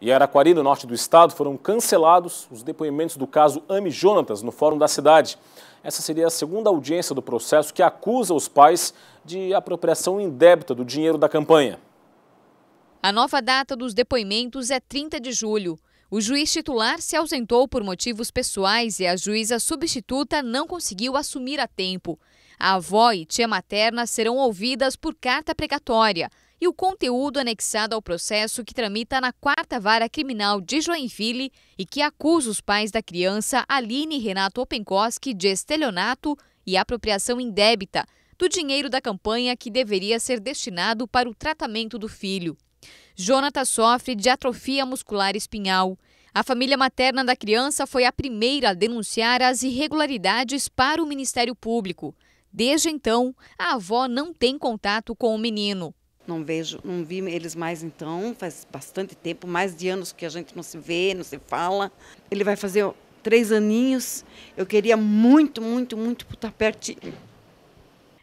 e Araquari, no norte do estado, foram cancelados os depoimentos do caso Ami Jonatas no Fórum da Cidade. Essa seria a segunda audiência do processo que acusa os pais de apropriação indébita do dinheiro da campanha. A nova data dos depoimentos é 30 de julho. O juiz titular se ausentou por motivos pessoais e a juíza substituta não conseguiu assumir a tempo. A avó e tia materna serão ouvidas por carta pregatória e o conteúdo anexado ao processo que tramita na quarta vara criminal de Joinville e que acusa os pais da criança Aline e Renato Openkoski de estelionato e apropriação indébita do dinheiro da campanha que deveria ser destinado para o tratamento do filho. Jonathan sofre de atrofia muscular espinhal. A família materna da criança foi a primeira a denunciar as irregularidades para o Ministério Público. Desde então, a avó não tem contato com o menino não vejo, não vi eles mais então, faz bastante tempo, mais de anos que a gente não se vê, não se fala. Ele vai fazer três aninhos. Eu queria muito, muito, muito estar pertinho.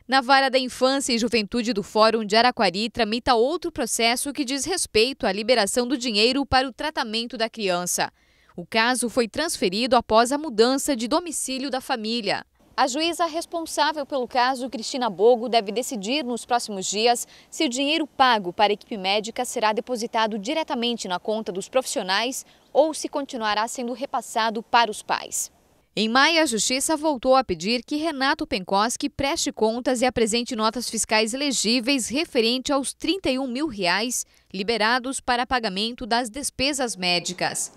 Na vara da infância e juventude do Fórum de Araquari tramita outro processo que diz respeito à liberação do dinheiro para o tratamento da criança. O caso foi transferido após a mudança de domicílio da família. A juíza responsável pelo caso, Cristina Bogo, deve decidir nos próximos dias se o dinheiro pago para a equipe médica será depositado diretamente na conta dos profissionais ou se continuará sendo repassado para os pais. Em maio, a Justiça voltou a pedir que Renato Penkoski preste contas e apresente notas fiscais legíveis referente aos R$ 31 mil reais liberados para pagamento das despesas médicas.